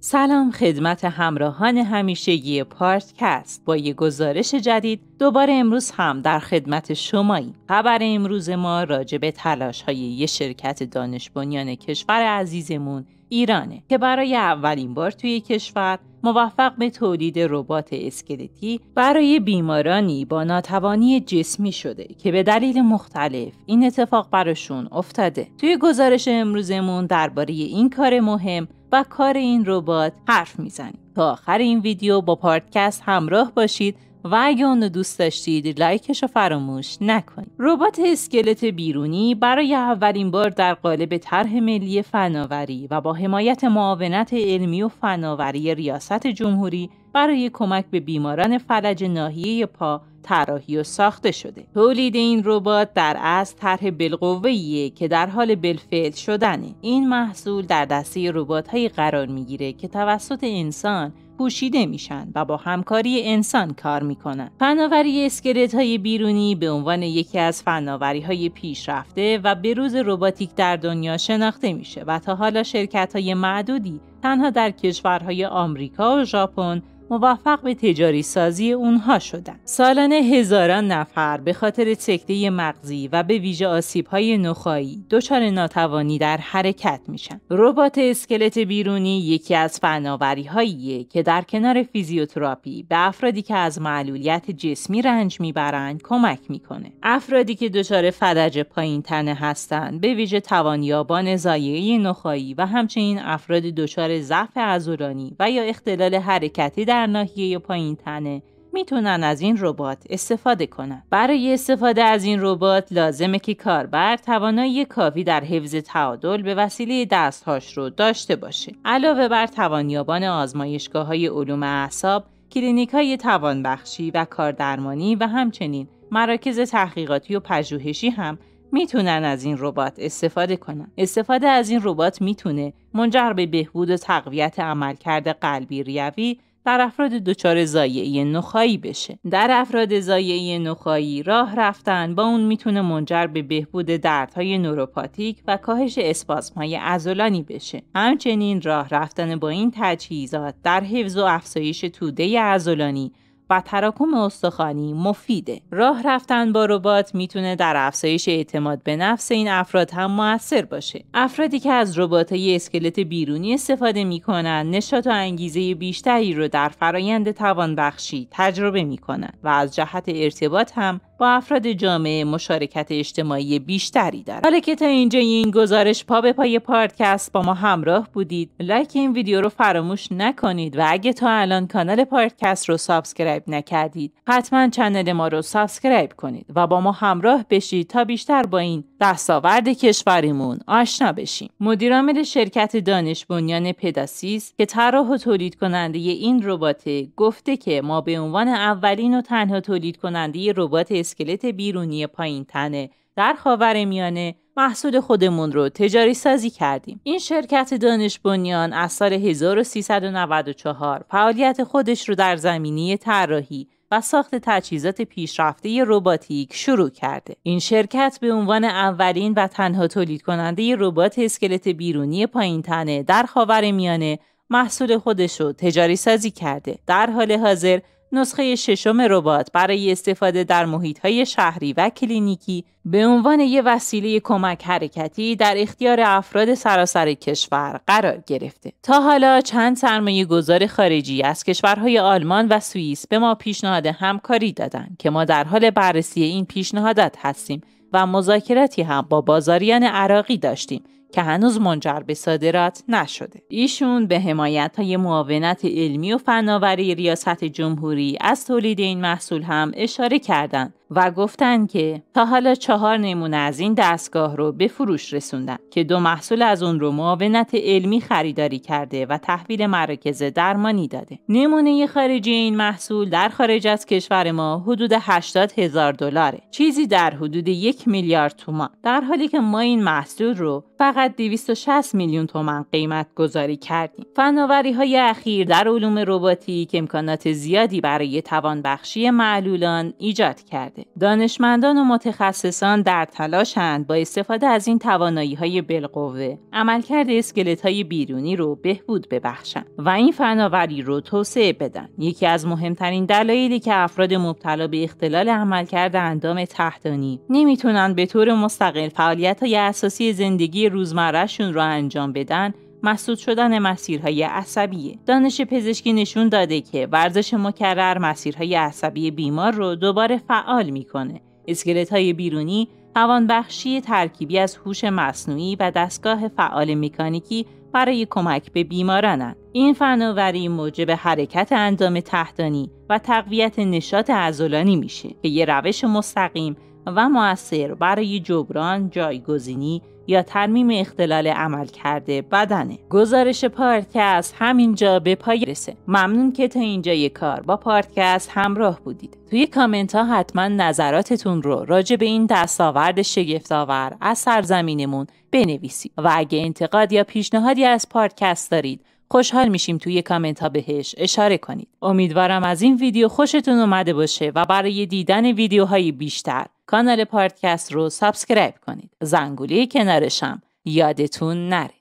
سلام خدمت همراهان همیشگی پارتکست با یه گزارش جدید دوباره امروز هم در خدمت شمایی خبر امروز ما راجع به تلاش های یه شرکت دانش بنیان کشور عزیزمون ایرانه که برای اولین بار توی کشور موفق به تولید ربات اسکلتی برای بیمارانی با ناتوانی جسمی شده که به دلیل مختلف این اتفاق براشون افتاده. توی گزارش امروزمون درباره این کار مهم و کار این ربات حرف میزنیم تا آخر این ویدیو با پادکست همراه باشید و اگه رو دوست داشتید لایکش رو فراموش نکنید ربات اسکلت بیرونی برای اولین بار در قالب طرح ملی فناوری و با حمایت معاونت علمی و فناوری ریاست جمهوری برای کمک به بیماران فلج ناحیه پا طراحی و ساخته شده تولید این ربات در اصل طرح بالقوه که در حال بالفعل شدنه این محصول در دسته رباتهایی قرار میگیره که توسط انسان پوشیده میشن و با همکاری انسان کار میکنن. فناوری اسکلت های بیرونی به عنوان یکی از فناوری های پیشرفته و به روز رباتیک در دنیا شناخته میشه و تا حالا شرکت های معدودی تنها در کشورهای آمریکا و ژاپن موفق به تجاری سازی اونها شدند. سالانه هزاران نفر به خاطر سکته مغزی و به ویژه های نخایی دچار ناتوانی در حرکت میشن. ربات اسکلت بیرونی یکی از فناوری‌هایی که در کنار فیزیوتراپی به افرادی که از معلولیت جسمی رنج میبرند کمک میکنه. افرادی که دچار فلج پایین تنه هستند به ویژه توانیابان زایعه نخایی و همچنین افراد دچار ضعف عضلانی و یا اختلال حرکتی در در ناحیه پایین تنه میتونن از این ربات استفاده کنند. برای استفاده از این ربات لازمه که کاربر توانایی کافی در حفظ تعادل به وسیله دستهاش رو داشته باشه. علاوه بر توانیابان آزمایشگاه های علوم اعصاب، کلینیک های توانبخشی و کاردرمانی و همچنین مراکز تحقیقاتی و پژوهشی هم میتونن از این ربات استفاده کنن. استفاده از این ربات میتونه منجر به بهبود و تقویت عملکرد قلبی ریوی در افراد دچار زایعی نخایی بشه در افراد زایعی نخایی راه رفتن با اون میتونه منجر به بهبود دردهای نوروپاتیک و کاهش های عضلانی بشه همچنین راه رفتن با این تجهیزات در حفظ و افزایش توده عضلانی و تراکم استخوانی مفیده راه رفتن با ربات میتونه در افزایش اعتماد به نفس این افراد هم موثر باشه افرادی که از رباتهای اسکلت بیرونی استفاده میکنن نشاط و انگیزه بیشتری رو در فرایند توانبخشی تجربه میکنن و از جهت ارتباط هم با افراد جامعه مشارکت اجتماعی بیشتری دارد حالا که تا اینجا این گزارش پا به پای پادکست با ما همراه بودید لایک این ویدیو رو فراموش نکنید و اگه تا الان کانال پادکست رو سابسکرایب نکردید حتما چنل ما رو سابسکرایب کنید و با ما همراه بشید تا بیشتر با این دستاورد کشوریمون آشنا بشیم مدیرعامل شرکت دانش بنیان پداسیس که طراح و تولید کننده این ربات گفته که ما به عنوان اولین و تنها تولید کننده ربات اسکلت بیرونی پایین تنه در میانه محصول خودمون رو تجاری سازی کردیم. این شرکت دانش بنیان از سال 1394 فعالیت خودش رو در زمینه طراحی و ساخت تجهیزات پیشرفته رباتیک شروع کرده. این شرکت به عنوان اولین و تنها تولید کننده ربات اسکلت بیرونی پایین تنه در خاورمیانه میانه محصول خودش رو تجاری سازی کرده. در حال حاضر نسخه ششم ربات برای استفاده در های شهری و کلینیکی به عنوان یک وسیله کمک حرکتی در اختیار افراد سراسر کشور قرار گرفته. تا حالا چند سرمایه گذار خارجی از کشورهای آلمان و سوئیس به ما پیشنهاد همکاری دادند که ما در حال بررسی این پیشنهادات هستیم و مذاکراتی هم با بازاریان عراقی داشتیم که هنوز منجر به صادرات نشده ایشون به حمایت های معاونت علمی و فناوری ریاست جمهوری از تولید این محصول هم اشاره کردند و گفتند که تا حالا چهار نمونه از این دستگاه رو به فروش رسوندن که دو محصول از اون رو معاونت علمی خریداری کرده و تحویل مراکز درمانی داده نمونه خارجی این محصول در خارج از کشور ما حدود 80 هزار دلاره چیزی در حدود یک میلیارد تومان در حالی که ما این محصول رو فقط 260 میلیون تومان قیمت گذاری کردیم فناوری های اخیر در علوم رباتیک امکانات زیادی برای توانبخشی معلولان ایجاد کرده دانشمندان و متخصصان در تلاشند با استفاده از این توانایی های بالقوه عملکرد اسکلت های بیرونی رو بهبود ببخشند و این فناوری رو توسعه بدن. یکی از مهمترین دلایلی که افراد مبتلا به اختلال عملکرد اندام تحتانی نمیتونن به طور مستقل فعالیت های اساسی زندگی روزمرهشون رو انجام بدن مسدود شدن مسیرهای عصبی، دانش پزشکی نشون داده که ورزش مکرر مسیرهای عصبی بیمار رو دوباره فعال میکنه اسکلت های بیرونی توانبخشی ترکیبی از هوش مصنوعی و دستگاه فعال مکانیکی برای کمک به بیمارانند این فناوری موجب حرکت اندام تحتانی و تقویت نشاط عضلانی میشه که یه روش مستقیم و موثر برای جبران، جایگزینی یا ترمیم اختلال عمل کرده بدنه گزارش پادکست همینجا به پای رسه ممنون که تا اینجا یک کار با پادکست همراه بودید توی کامنت ها حتما نظراتتون رو راجع به این دستاورد شگفتآور از سرزمینمون بنویسید و اگه انتقاد یا پیشنهادی از پادکست دارید خوشحال میشیم توی کامنت ها بهش اشاره کنید. امیدوارم از این ویدیو خوشتون اومده باشه و برای دیدن ویدیوهای بیشتر کانال پادکست رو سابسکرایب کنید زنگوله کنارشم یادتون نره